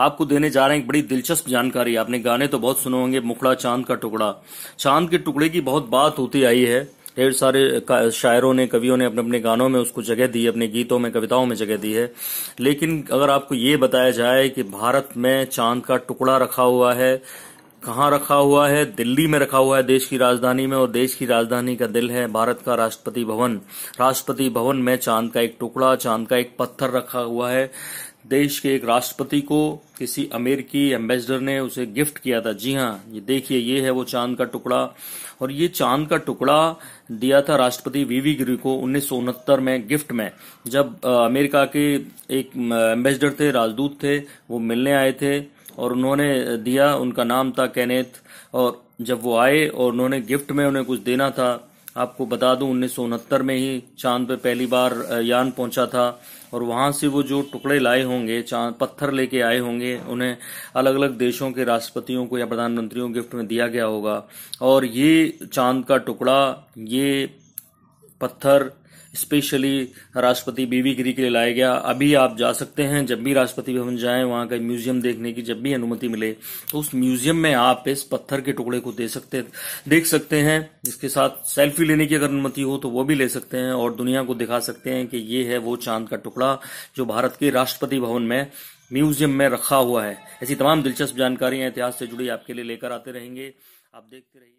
आपको देने जा रहे हैं एक बड़ी दिलचस्प जानकारी आपने गाने तो बहुत सुने होंगे मुखड़ा चांद का टुकड़ा चांद के टुकड़े की बहुत बात होती आई है ढेर सारे शायरों ने कवियों ने अपने अपने गानों में उसको जगह दी अपने गीतों में कविताओं में जगह दी है लेकिन अगर आपको ये बताया जाए कि भारत में चांद का टुकड़ा रखा हुआ है कहाँ रखा हुआ है दिल्ली में रखा हुआ है देश की राजधानी में और देश की राजधानी का दिल है भारत का राष्ट्रपति भवन राष्ट्रपति भवन में चांद का एक टुकड़ा चांद का एक पत्थर रखा हुआ है देश के एक राष्ट्रपति को किसी अमेरिकी एम्बेसडर ने उसे गिफ्ट किया था जी हाँ ये देखिए ये है वो चांद का टुकड़ा और ये चांद का टुकड़ा दिया था राष्ट्रपति वीवी गिरी को उन्नीस में गिफ्ट में जब अमेरिका के एक एम्बेसडर थे राजदूत थे वो मिलने आए थे और उन्होंने दिया उनका नाम था कैनेथ और जब वो आए और उन्होंने गिफ्ट में उन्हें कुछ देना था आपको बता दूं उन्नीस में ही चांद पे पहली बार यान पहुंचा था और वहां से वो जो टुकड़े लाए होंगे चांद पत्थर लेके आए होंगे उन्हें अलग अलग देशों के राष्ट्रपतियों को या प्रधानमंत्रियों को गिफ्ट में दिया गया होगा और ये चांद का टुकड़ा ये पत्थर स्पेशली राष्ट्रपति बीवी गिरी के लिए लाया गया अभी आप जा सकते हैं जब भी राष्ट्रपति भवन जाएं वहां का म्यूजियम देखने की जब भी अनुमति मिले तो उस म्यूजियम में आप इस पत्थर के टुकड़े को दे सकते देख सकते हैं इसके साथ सेल्फी लेने की अगर अनुमति हो तो वो भी ले सकते हैं और दुनिया को दिखा सकते हैं कि ये है वो चांद का टुकड़ा जो भारत के राष्ट्रपति भवन में म्यूजियम में रखा हुआ है ऐसी तमाम दिलचस्प जानकारियां इतिहास से जुड़ी आपके लिए लेकर आते रहेंगे आप देखते रहिए